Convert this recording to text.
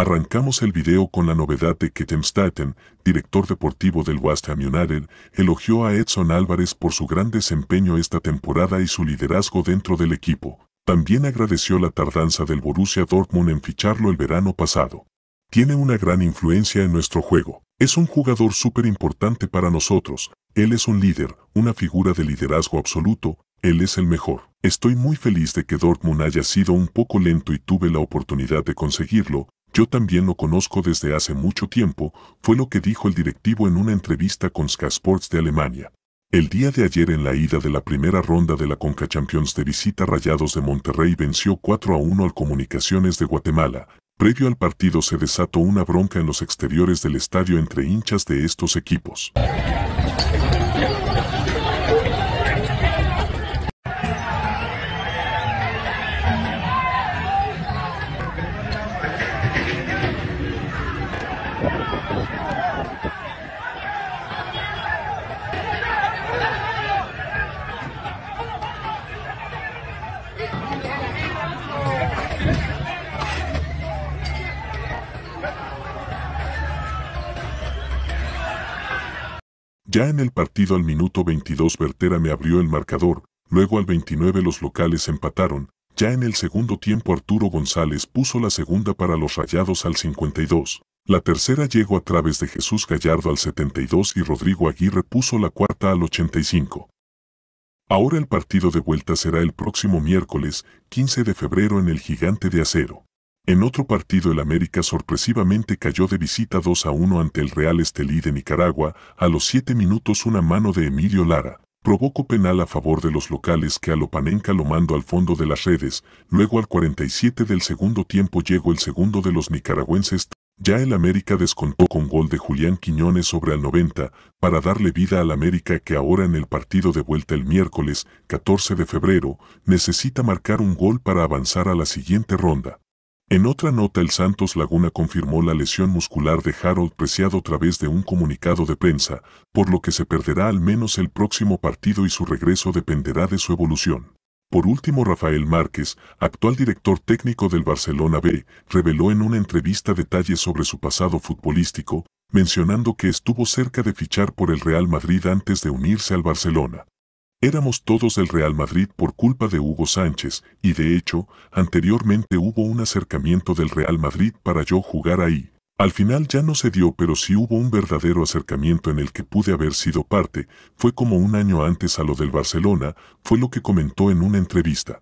Arrancamos el video con la novedad de que Tim director deportivo del West Ham United, elogió a Edson Álvarez por su gran desempeño esta temporada y su liderazgo dentro del equipo. También agradeció la tardanza del Borussia Dortmund en ficharlo el verano pasado. Tiene una gran influencia en nuestro juego. Es un jugador súper importante para nosotros. Él es un líder, una figura de liderazgo absoluto. Él es el mejor. Estoy muy feliz de que Dortmund haya sido un poco lento y tuve la oportunidad de conseguirlo, yo también lo conozco desde hace mucho tiempo, fue lo que dijo el directivo en una entrevista con Ska Sports de Alemania. El día de ayer en la ida de la primera ronda de la Conca Champions de visita Rayados de Monterrey venció 4 a 1 al Comunicaciones de Guatemala. Previo al partido se desató una bronca en los exteriores del estadio entre hinchas de estos equipos. Ya en el partido al minuto 22 Bertera me abrió el marcador, luego al 29 los locales empataron, ya en el segundo tiempo Arturo González puso la segunda para los rayados al 52. La tercera llegó a través de Jesús Gallardo al 72 y Rodrigo Aguirre puso la cuarta al 85. Ahora el partido de vuelta será el próximo miércoles, 15 de febrero en el Gigante de Acero. En otro partido el América sorpresivamente cayó de visita 2 a 1 ante el Real Estelí de Nicaragua, a los 7 minutos una mano de Emilio Lara, provocó penal a favor de los locales que a Lopanenka lo mando al fondo de las redes, luego al 47 del segundo tiempo llegó el segundo de los nicaragüenses, ya el América descontó con gol de Julián Quiñones sobre al 90, para darle vida al América que ahora en el partido de vuelta el miércoles, 14 de febrero, necesita marcar un gol para avanzar a la siguiente ronda. En otra nota el Santos Laguna confirmó la lesión muscular de Harold Preciado a través de un comunicado de prensa, por lo que se perderá al menos el próximo partido y su regreso dependerá de su evolución. Por último, Rafael Márquez, actual director técnico del Barcelona B, reveló en una entrevista detalles sobre su pasado futbolístico, mencionando que estuvo cerca de fichar por el Real Madrid antes de unirse al Barcelona. Éramos todos del Real Madrid por culpa de Hugo Sánchez, y de hecho, anteriormente hubo un acercamiento del Real Madrid para yo jugar ahí. Al final ya no se dio, pero sí hubo un verdadero acercamiento en el que pude haber sido parte, fue como un año antes a lo del Barcelona, fue lo que comentó en una entrevista.